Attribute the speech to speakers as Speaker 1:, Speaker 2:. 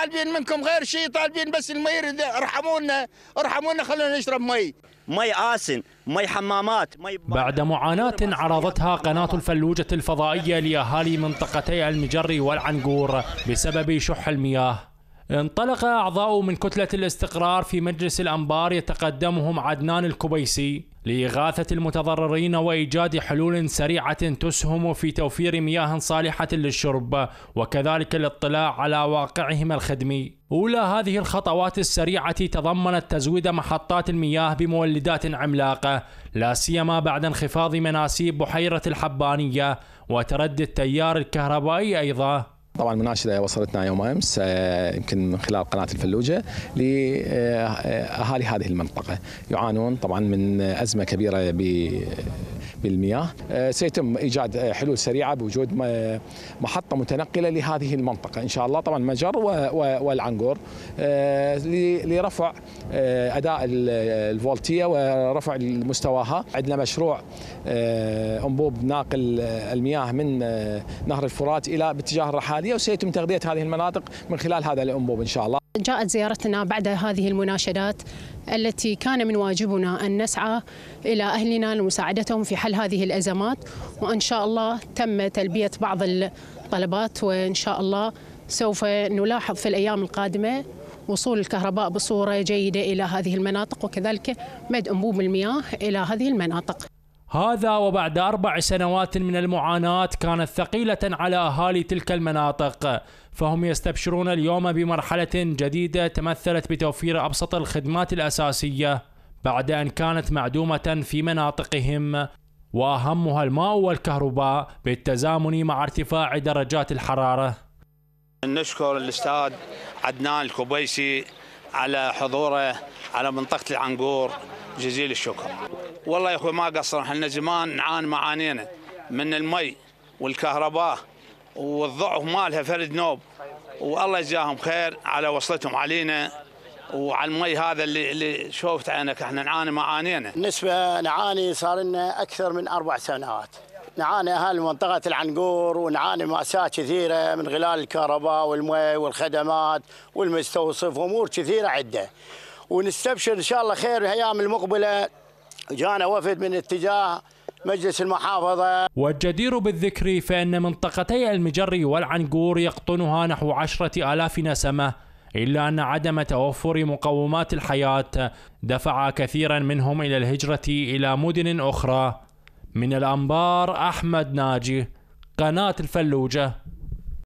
Speaker 1: طالبين منكم غير شيء طالبين بس المي ارحمونا ارحمونا خلونا نشرب مي مي آسن مي حمامات مي
Speaker 2: بعد معاناة عرضتها قناة الفلوجة الفضائية لأهالي منطقتي المجري والعنقور بسبب شح المياه انطلق أعضاء من كتلة الاستقرار في مجلس الأنبار يتقدمهم عدنان الكبيسي لإغاثة المتضررين وإيجاد حلول سريعة تسهم في توفير مياه صالحة للشرب وكذلك الاطلاع على واقعهم الخدمي. أولى هذه الخطوات السريعة تضمنت تزويد محطات المياه بمولدات عملاقة لا سيما بعد انخفاض مناسيب بحيرة الحبانية وتردي التيار الكهربائي أيضا.
Speaker 3: طبعا مناشده وصلتنا يوم امس آه، يمكن من خلال قناه الفلوجه لاهالي آه، آه، هذه المنطقه يعانون طبعا من ازمه كبيره ب بالمياه آه، سيتم إيجاد آه، حلول سريعة بوجود آه، محطة متنقلة لهذه المنطقة إن شاء الله طبعا مجر والعنقور لرفع أداء الفولتية ورفع مستواها عندنا مشروع أنبوب ناقل المياه من نهر الفرات إلى باتجاه الرحالية وسيتم تغذية هذه المناطق من خلال هذا الأنبوب إن شاء الله
Speaker 4: جاءت زيارتنا بعد هذه المناشدات التي كان من واجبنا أن نسعى إلى أهلنا لمساعدتهم في حل هذه الأزمات وإن شاء الله تم تلبية بعض الطلبات وإن شاء الله سوف نلاحظ في الأيام القادمة وصول الكهرباء بصورة جيدة إلى هذه المناطق وكذلك مد أنبوب المياه إلى هذه المناطق
Speaker 2: هذا وبعد أربع سنوات من المعاناة كانت ثقيلة على أهالي تلك المناطق فهم يستبشرون اليوم بمرحلة جديدة تمثلت بتوفير أبسط الخدمات الأساسية بعد أن كانت معدومة في مناطقهم وأهمها الماء والكهرباء بالتزامن مع ارتفاع درجات الحرارة
Speaker 5: نشكر الأستاذ عدنان الكبيسي على حضوره على منطقه العنقور جزيل الشكر والله يا اخوي ما قصر احنا زمان نعاني معانينا من المي والكهرباء والضعف مالها فرد نوب والله يجزاهم خير على وصلتهم علينا وعلى المي هذا اللي اللي شوفت عينك احنا نعاني
Speaker 1: معانينا. بالنسبه نعاني صار لنا اكثر من اربع سنوات. نعاني اهل منطقه العنقور ونعاني ماساه كثيره من خلال الكهرباء والمي والخدمات والمستوصف وامور كثيره عده. ونستبشر ان شاء الله خير الايام المقبله جانا وفد من اتجاه مجلس المحافظة والجدير
Speaker 2: بالذكر فإن منطقتي المجري والعنقور يقطنها نحو عشرة آلاف نسمة إلا أن عدم توفر مقومات الحياة دفع كثيرا منهم إلى الهجرة إلى مدن أخرى من الأنبار أحمد ناجي قناة الفلوجة